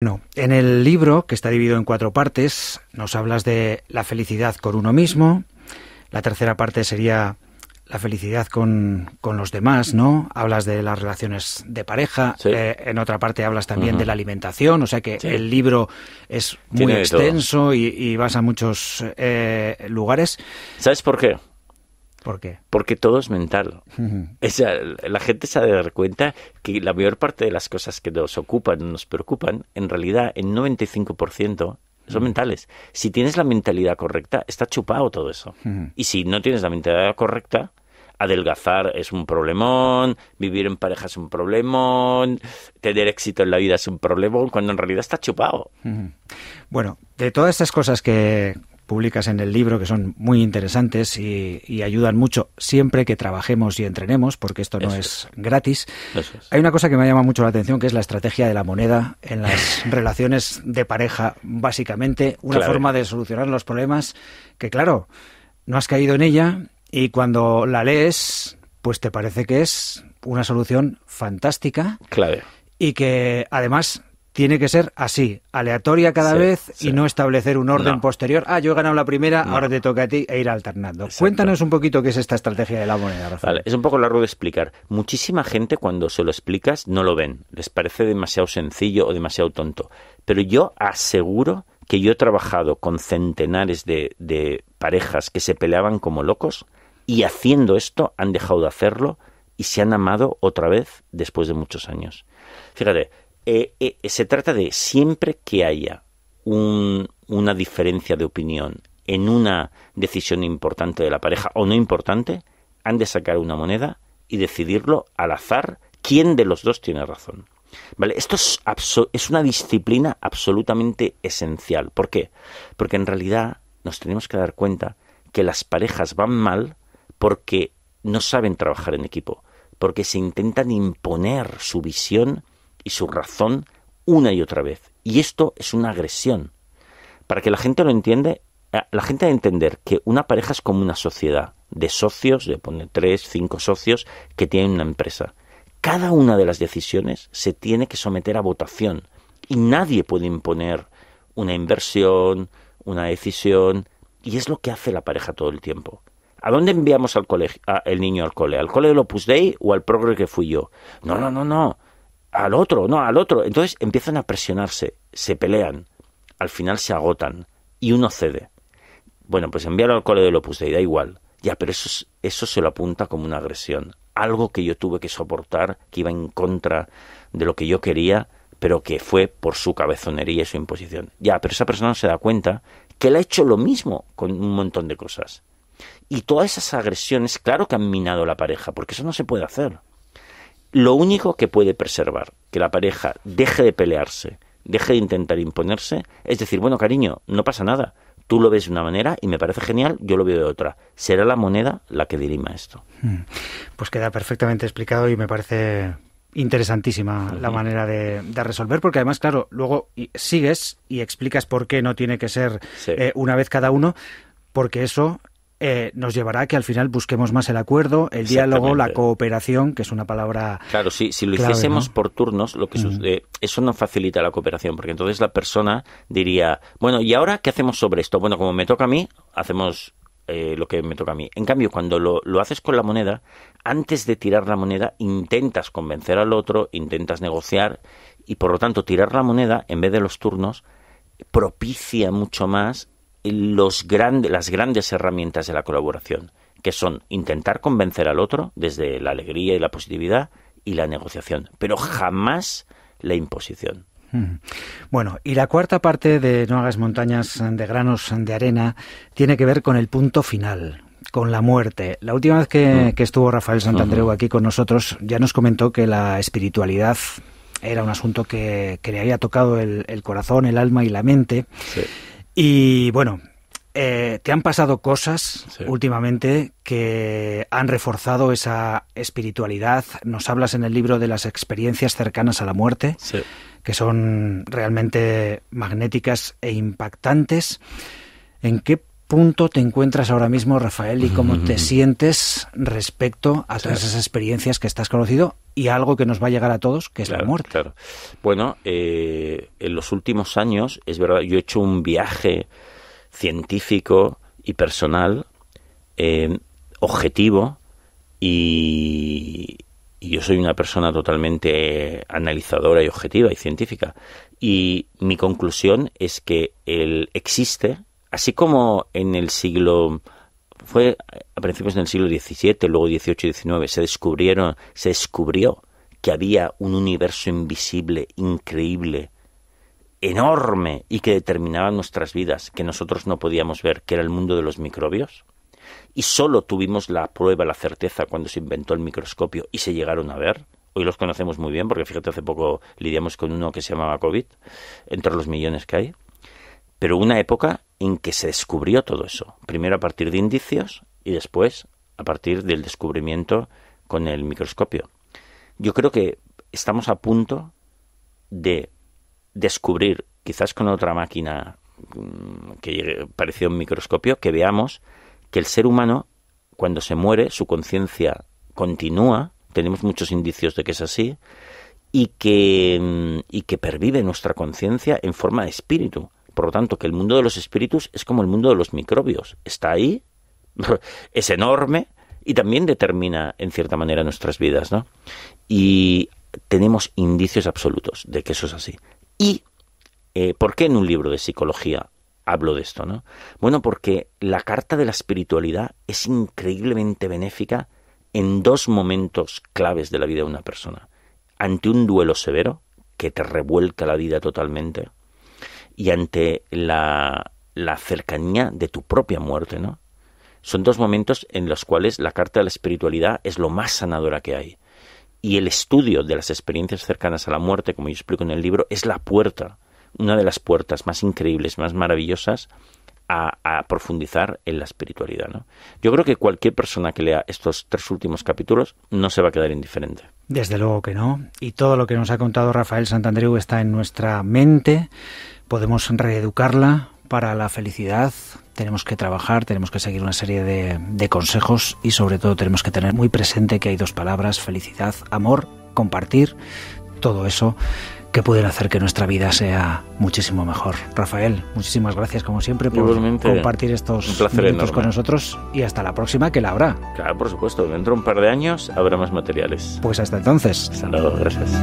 Bueno, en el libro, que está dividido en cuatro partes, nos hablas de la felicidad con uno mismo. La tercera parte sería la felicidad con, los demás, ¿no? Hablas de las relaciones de pareja. Eh, en otra parte hablas también de la alimentación. O sea que el libro es muy extenso y, vas a muchos eh, lugares. ¿Sabes por qué? ¿Por qué? Porque todo es mental. la gente se ha de dar cuenta que la mayor parte de las cosas que nos ocupan, nos preocupan, en realidad, en 95%, son mentales. Si tienes la mentalidad correcta, está chupado todo eso. Y si no tienes la mentalidad correcta, adelgazar es un problemón, vivir en pareja es un problemón, tener éxito en la vida es un problemón, cuando en realidad está chupado. Bueno, de todas estas cosas que, publicas en el libro que son muy interesantes y, ayudan mucho siempre que trabajemos y entrenemos, porque esto no es, gratis. Hay una cosa que me llama mucho la atención, que es la estrategia de la moneda en las relaciones de pareja, básicamente, una forma de solucionar los problemas que, claro, no has caído en ella y cuando la lees, pues te parece que es una solución fantástica. Claro. Y que además tiene que ser así, aleatoria cada vez y no establecer un orden posterior. Ah, yo he ganado la primera, ahora te toca a ti e ir alternando. Cuéntanos un poquito qué es esta estrategia de la moneda. Vale, es un poco largo de explicar. Muchísima gente cuando se lo explicas no lo ven, les parece demasiado sencillo o demasiado tonto. Pero yo aseguro que yo he trabajado con centenares de, de parejas que se peleaban como locos y haciendo esto han dejado de hacerlo y se han amado otra vez después de muchos años. Fíjate, eh, eh, se trata de siempre que haya una diferencia de opinión en una decisión importante de la pareja o no importante, han de sacar una moneda y decidirlo al azar quién de los dos tiene razón. ¿Vale? Esto es, es una disciplina absolutamente esencial. ¿Por qué? Porque en realidad nos tenemos que dar cuenta que las parejas van mal porque no saben trabajar en equipo, porque se intentan imponer su visión y su razón una y otra vez. Y esto es una agresión. Para que la gente lo entienda eh, la gente debe entender que una pareja es como una sociedad de socios, de poner tres, cinco socios que tienen una empresa. Cada una de las decisiones se tiene que someter a votación y nadie puede imponer una inversión, una decisión, y es lo que hace la pareja todo el tiempo. ¿A dónde enviamos al colegio, niño al cole? ¿Al cole del Opus Dei o al progre que fui yo? No, no, no, no al otro, no, al otro. Entonces empiezan a presionarse, se pelean, al final se agotan y uno cede. Bueno, pues enviarlo al cole de lo ahí, da igual. Ya, pero eso, eso se lo apunta como una agresión. Algo que yo tuve que soportar, que iba en contra de lo que yo quería, pero que fue por su cabezonería y su imposición. Ya, pero esa persona no se da cuenta que le ha hecho lo mismo con un montón de cosas. Y todas esas agresiones, claro que han minado la pareja, porque eso no se puede hacer lo único que puede preservar que la pareja deje de pelearse, deje de intentar imponerse, es decir, bueno, cariño, no pasa nada. Tú lo ves de una manera y me parece genial, yo lo veo de otra. Será la moneda la que dirima esto. Hmm. Pues queda perfectamente explicado y me parece interesantísima la manera de, resolver, porque además, claro, luego sigues y explicas por qué no tiene que ser eh, una vez cada uno, porque eso eh, nos llevará a que al final busquemos más el acuerdo, el diálogo, la cooperación, que es una palabra. Claro, sí, si lo hiciésemos por turnos, lo que eso no facilita la cooperación, porque entonces la persona diría, bueno, ¿y ahora qué hacemos sobre esto? Bueno, como me toca a mí, hacemos eh, lo que me toca a mí. En cambio, cuando lo, lo, haces con la moneda, antes de tirar la moneda, intentas convencer al otro, intentas negociar, y por lo tanto, tirar la moneda, en vez de los turnos, propicia mucho más los grandes, las grandes herramientas de la colaboración, que son intentar convencer al otro desde la alegría y la positividad y la negociación, pero jamás la imposición. Hmm. Bueno, y la cuarta parte de No hagas montañas de granos de arena tiene que ver con el punto final, con la muerte. La última vez que, mm. estuvo Rafael Santandreu aquí con nosotros ya nos comentó que la espiritualidad era un asunto que, le había tocado el, el, corazón, el alma y la mente. Y bueno, eh, te han pasado cosas últimamente que han reforzado esa espiritualidad. Nos hablas en el libro de las experiencias cercanas a la muerte, que son realmente magnéticas e impactantes. ¿En qué punto te encuentras ahora mismo, Rafael, y cómo te sientes respecto a todas esas experiencias que estás conocido y algo que nos va a llegar a todos, que es la muerte. Bueno, eh, en los últimos años, es verdad, yo he hecho un viaje científico y personal, em, objetivo, y, y yo soy una persona totalmente analizadora y objetiva y científica. Y mi conclusión es que él existe así como en el siglo fue a principios del siglo XVII, luego XVIII y XIX se descubrieron, se descubrió que había un universo invisible, increíble, enorme y que determinaba nuestras vidas, que nosotros no podíamos ver, que era el mundo de los microbios. Y solo tuvimos la prueba, la certeza cuando se inventó el microscopio y se llegaron a ver. Hoy los conocemos muy bien porque fíjate, hace poco lidiamos con uno que se llamaba COVID, entre los millones que hay. Pero una época en que se descubrió todo eso. Primero a partir de indicios y después a partir del descubrimiento con el microscopio. Yo creo que estamos a punto de descubrir, quizás con otra máquina mm, que parecía un microscopio, que veamos que el ser humano, cuando se muere, su conciencia continúa, tenemos muchos indicios de que es así, y que, mm, y que pervive nuestra conciencia en forma de espíritu. Por lo tanto, que el mundo de los espíritus es como el mundo de los microbios. Está ahí, es enorme y también determina en cierta manera nuestras vidas, ¿no? Y tenemos indicios absolutos de que eso es así. ¿Y eh, por qué en un libro de psicología hablo de esto, no? Bueno, porque la carta de la espiritualidad es increíblemente benéfica en dos momentos claves de la vida de una persona. Ante un duelo severo, que te revuelca la vida totalmente, y ante la, cercanía de tu propia muerte, ¿no? Son dos momentos en los cuales la carta de la espiritualidad es lo más sanadora que hay. Y el estudio de las experiencias cercanas a la muerte, como yo explico en el libro, es la puerta, una de las puertas más increíbles, más maravillosas a, profundizar en la espiritualidad. ¿no? Yo creo que cualquier persona que lea estos tres últimos capítulos no se va a quedar indiferente. Desde luego que no. Y todo lo que nos ha contado Rafael Santandreu está en nuestra mente podemos reeducarla para la felicidad. Tenemos que trabajar, tenemos que seguir una serie de, consejos y sobre todo tenemos que tener muy presente que hay dos palabras, felicidad, amor, compartir, todo eso que puede hacer que nuestra vida sea muchísimo mejor. Rafael, muchísimas gracias como siempre por compartir estos minutos con nosotros y hasta la próxima que la habrá. Claro, por supuesto, dentro de un par de años habrá más materiales. Pues hasta entonces. Hasta luego, gracias.